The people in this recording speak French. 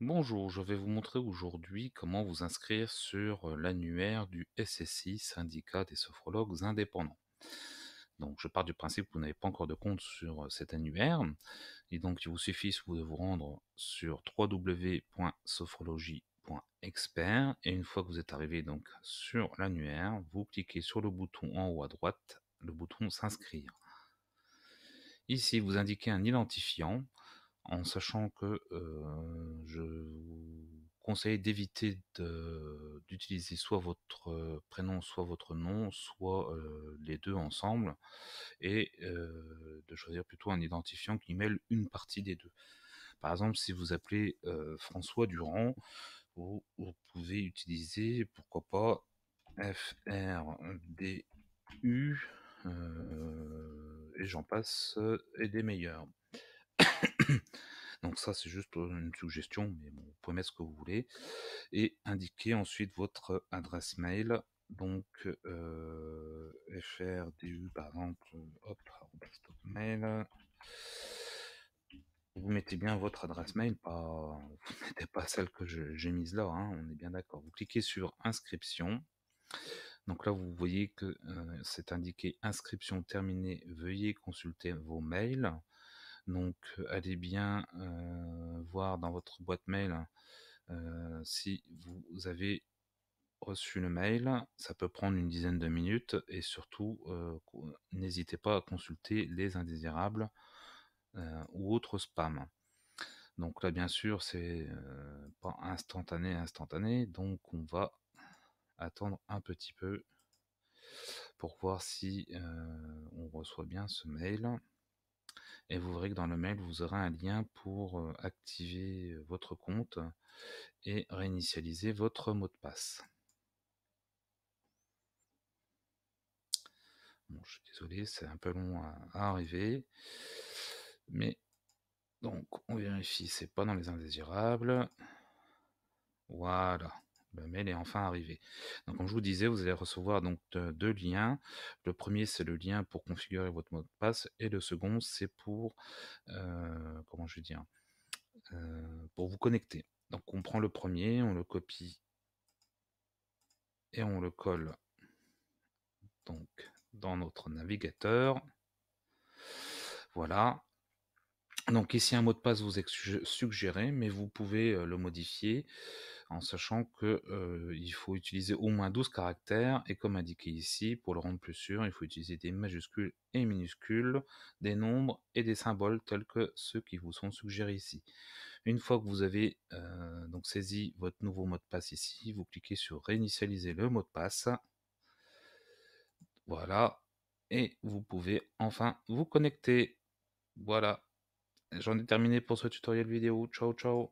Bonjour, je vais vous montrer aujourd'hui comment vous inscrire sur l'annuaire du SSI, syndicat des sophrologues indépendants. Donc je pars du principe que vous n'avez pas encore de compte sur cet annuaire, et donc il vous suffit de vous rendre sur www.sophrologie.expert, et une fois que vous êtes arrivé donc sur l'annuaire, vous cliquez sur le bouton en haut à droite, le bouton s'inscrire. Ici, vous indiquez un identifiant en sachant que je vous conseille d'éviter d'utiliser soit votre prénom, soit votre nom, soit les deux ensemble, et de choisir plutôt un identifiant qui mêle une partie des deux. Par exemple, si vous appelez François Durand, vous, pouvez utiliser, pourquoi pas, FRDU, et j'en passe, et des meilleurs. Donc ça, c'est juste une suggestion, mais bon, vous pouvez mettre ce que vous voulez. Et indiquer ensuite votre adresse mail. Donc frdu par exemple, hop, mail. Vous mettez bien votre adresse mail, pas, vous ne pas celle que j'ai mise là, hein, on est bien d'accord. Vous cliquez sur inscription. Donc là, vous voyez que c'est indiqué inscription terminée, veuillez consulter vos mails. Donc allez bien voir dans votre boîte mail si vous avez reçu le mail, ça peut prendre une dizaine de minutes et surtout n'hésitez pas à consulter les indésirables ou autres spams. Donc là bien sûr c'est pas instantané instantané donc on va attendre un petit peu pour voir si on reçoit bien ce mail et vous verrez que dans le mail, vous aurez un lien pour activer votre compte et réinitialiser votre mot de passe. Bon, je suis désolé, c'est un peu long à, arriver. Mais donc, on vérifie, c'est pas dans les indésirables. Voilà mais mail est enfin arrivé. Donc, comme je vous disais, vous allez recevoir donc deux liens. Le premier, c'est le lien pour configurer votre mot de passe, et le second, c'est pour euh, comment je vais dire, euh, pour vous connecter. Donc, on prend le premier, on le copie et on le colle donc dans notre navigateur. Voilà. Donc ici, un mot de passe vous est suggéré, mais vous pouvez le modifier en sachant que il faut utiliser au moins 12 caractères et comme indiqué ici, pour le rendre plus sûr, il faut utiliser des majuscules et minuscules, des nombres et des symboles tels que ceux qui vous sont suggérés ici. Une fois que vous avez donc saisi votre nouveau mot de passe ici, vous cliquez sur réinitialiser le mot de passe. Voilà, et vous pouvez enfin vous connecter. Voilà. J'en ai terminé pour ce tutoriel vidéo. Ciao, ciao.